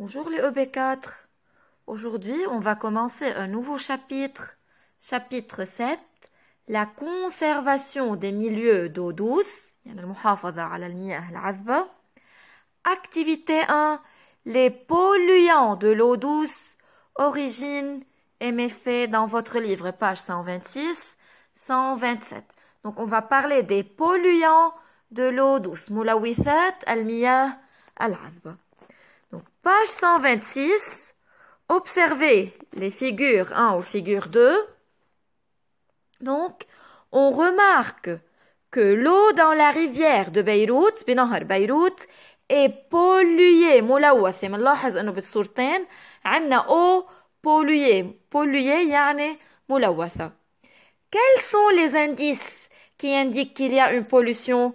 Bonjour les EB4. Aujourd'hui, on va commencer un nouveau chapitre. Chapitre 7. La conservation des milieux d'eau douce. Activité 1. Les polluants de l'eau douce. Origine et méfaits dans votre livre, page 126, 127. Donc, on va parler des polluants de l'eau douce. al-miyah al donc, page 126, observez les figures 1 ou figure 2. Donc, on remarque que l'eau dans la rivière de Beyrouth, بنهر beyrouth est polluée. on anna eau polluée. Polluée yane polluée. Quels sont les indices qui indiquent qu'il y a une pollution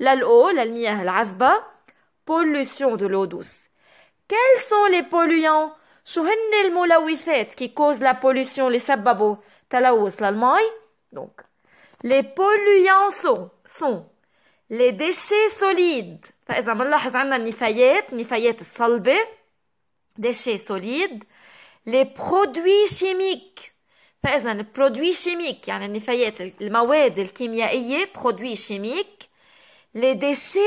l'eau, pollution de l'eau douce. Quels sont les polluants qui causent la pollution, les sababos, Donc, les polluants sont, sont les déchets solides. فإذا nifayet nifayet déchets solides les produits chimiques les produits chimiques les النفايات produits chimiques les déchets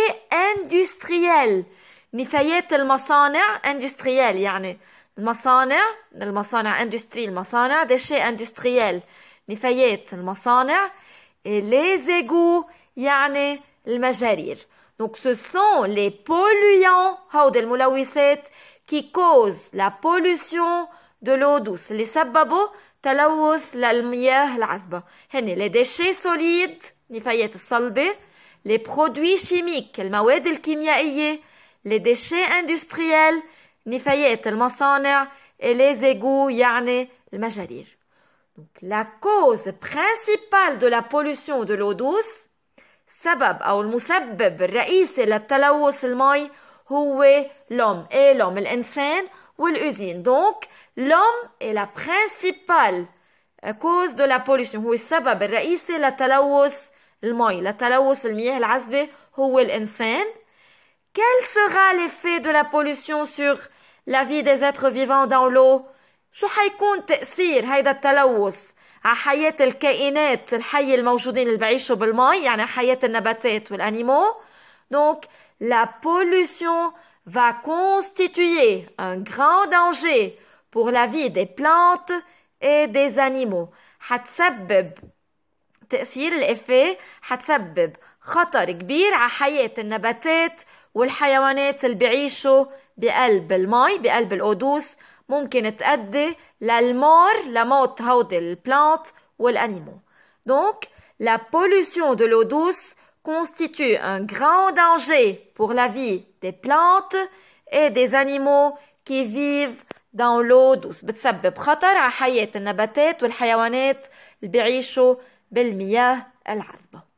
industriels نفايات المصانع industrielle يعني المصانع المصانع industrie المصانع déchets industriels نفايات المصانع et les égouts يعني المجارير Donc ce sont les polluants, هود الملوثات, qui causent la pollution de l'eau douce, Les سببوا تلوث للمياه العذبة. هن les déchets solides, نفايات الصلبة, les produits chimiques, el الكيميائية, les déchets industriels, el masaner et les égouts, يعني majalir. Donc, la cause principale de la pollution de l'eau douce, sabab سبب أو المسبب الرئيسي el maï, هو l'homme et l'homme ou l'usine. Donc, l'homme est la principale euh, cause de la pollution. هو السبب la للتلوث quel sera l'effet de la pollution sur la vie des êtres vivants dans l'eau شو حيكون التلوث على الكائنات الموجودين Donc la pollution va constituer un grand danger pour la vie des plantes et des animaux. حتسبب تأثير الإفيه حتسبب خطر كبير على حياة النباتات والحيوانات اللي بيعيشوا بقلب المي بقلب القدوس ممكن تأدي للمور لموت هودي البلانت والأنيمو دونك لا pollution دو لودوس douce constitue un grand danger pour la vie des plantes et des animaux qui vivent dans l'eau douce بتسبب خطر على حياة النباتات والحيوانات اللي بيعيشوا بالمياه العذبة